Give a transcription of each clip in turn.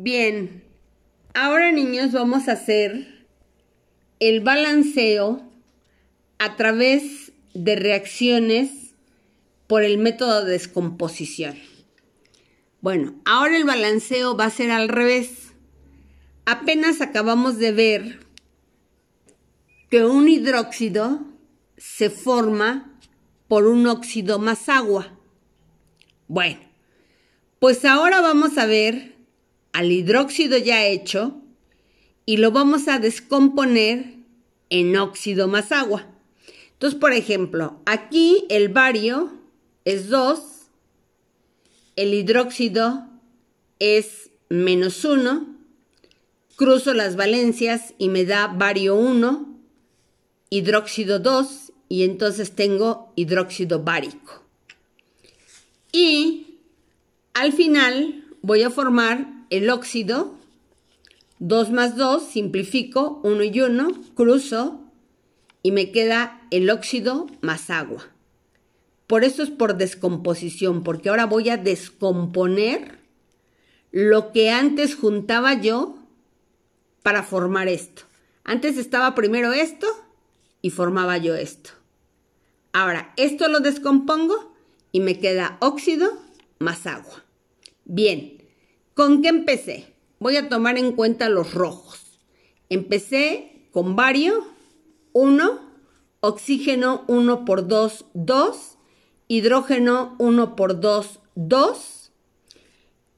Bien, ahora niños vamos a hacer el balanceo a través de reacciones por el método de descomposición. Bueno, ahora el balanceo va a ser al revés. Apenas acabamos de ver que un hidróxido se forma por un óxido más agua. Bueno, pues ahora vamos a ver al hidróxido ya hecho y lo vamos a descomponer en óxido más agua. Entonces, por ejemplo, aquí el bario es 2, el hidróxido es menos 1, cruzo las valencias y me da bario 1, hidróxido 2 y entonces tengo hidróxido bárico. Y al final voy a formar el óxido, 2 más 2, simplifico, 1 y 1, cruzo y me queda el óxido más agua. Por eso es por descomposición, porque ahora voy a descomponer lo que antes juntaba yo para formar esto. Antes estaba primero esto y formaba yo esto. Ahora, esto lo descompongo y me queda óxido más agua. Bien, ¿Con qué empecé? Voy a tomar en cuenta los rojos. Empecé con vario 1, oxígeno 1 por 2, 2, hidrógeno 1 por 2, 2.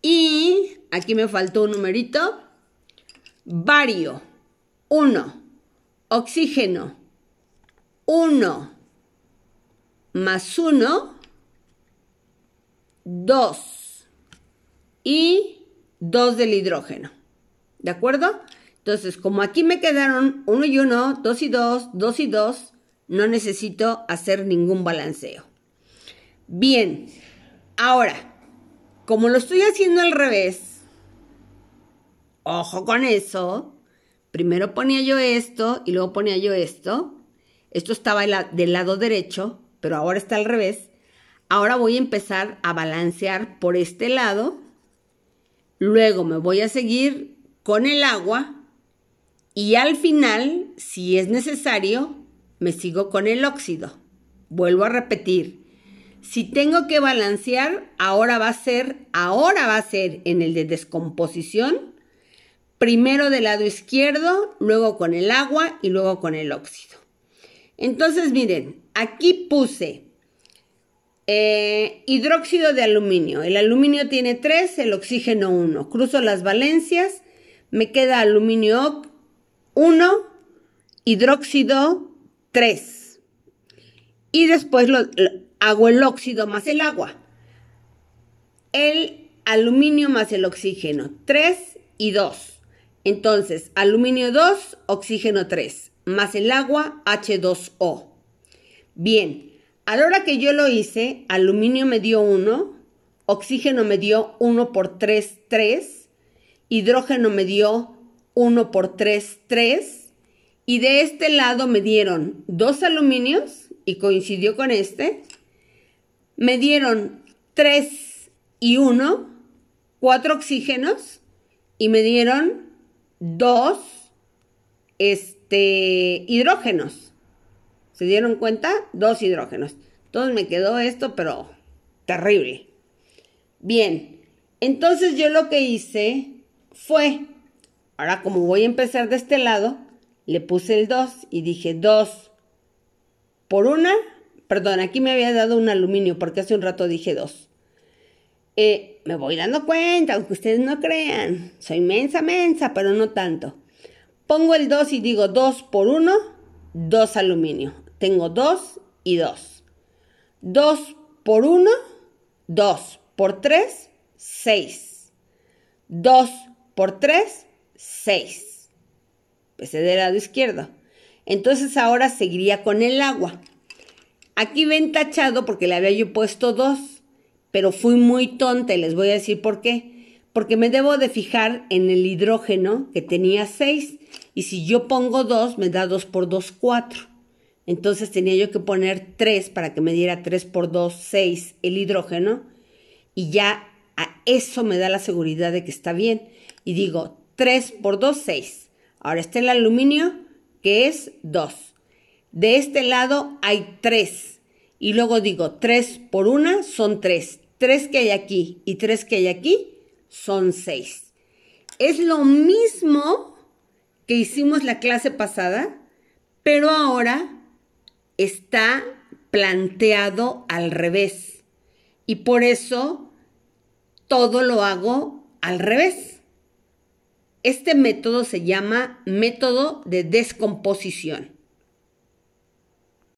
Y aquí me faltó un numerito. Vario 1, oxígeno 1 más 1, 2. Y 2 del hidrógeno. ¿De acuerdo? Entonces, como aquí me quedaron 1 y 1, 2 y 2, 2 y 2, no necesito hacer ningún balanceo. Bien, ahora, como lo estoy haciendo al revés, ojo con eso, primero ponía yo esto y luego ponía yo esto, esto estaba del lado derecho, pero ahora está al revés, ahora voy a empezar a balancear por este lado Luego me voy a seguir con el agua y al final, si es necesario, me sigo con el óxido. Vuelvo a repetir. Si tengo que balancear, ahora va a ser, ahora va a ser en el de descomposición, primero del lado izquierdo, luego con el agua y luego con el óxido. Entonces, miren, aquí puse eh, hidróxido de aluminio. El aluminio tiene 3, el oxígeno 1. Cruzo las valencias, me queda aluminio 1, hidróxido 3. Y después hago el óxido más el agua. El aluminio más el oxígeno, 3 y 2. Entonces, aluminio 2, oxígeno 3, más el agua, H2O. Bien, a la hora que yo lo hice, aluminio me dio 1, oxígeno me dio 1 por 3, 3, hidrógeno me dio 1 por 3, 3, y de este lado me dieron dos aluminios, y coincidió con este, me dieron 3 y 1, 4 oxígenos, y me dieron 2 este, hidrógenos. ¿Se dieron cuenta? Dos hidrógenos. Entonces me quedó esto, pero terrible. Bien, entonces yo lo que hice fue, ahora como voy a empezar de este lado, le puse el 2 y dije 2 por una, perdón, aquí me había dado un aluminio porque hace un rato dije 2. Eh, me voy dando cuenta, aunque ustedes no crean, soy mensa, mensa, pero no tanto. Pongo el 2 y digo 2 por 1 2 aluminio, tengo 2 y 2, 2 por 1, 2 por 3, 6, 2 por 3, 6. Pese de lado izquierdo, entonces ahora seguiría con el agua. Aquí ven tachado porque le había yo puesto 2, pero fui muy tonta, les voy a decir por qué porque me debo de fijar en el hidrógeno que tenía 6 y si yo pongo 2 me da 2 por 2, 4. Entonces tenía yo que poner 3 para que me diera 3 por 2, 6 el hidrógeno y ya a eso me da la seguridad de que está bien. Y digo 3 por 2, 6. Ahora está el aluminio que es 2. De este lado hay 3. Y luego digo 3 por 1 son 3. 3 que hay aquí y 3 que hay aquí son seis. Es lo mismo que hicimos la clase pasada, pero ahora está planteado al revés. Y por eso todo lo hago al revés. Este método se llama método de descomposición.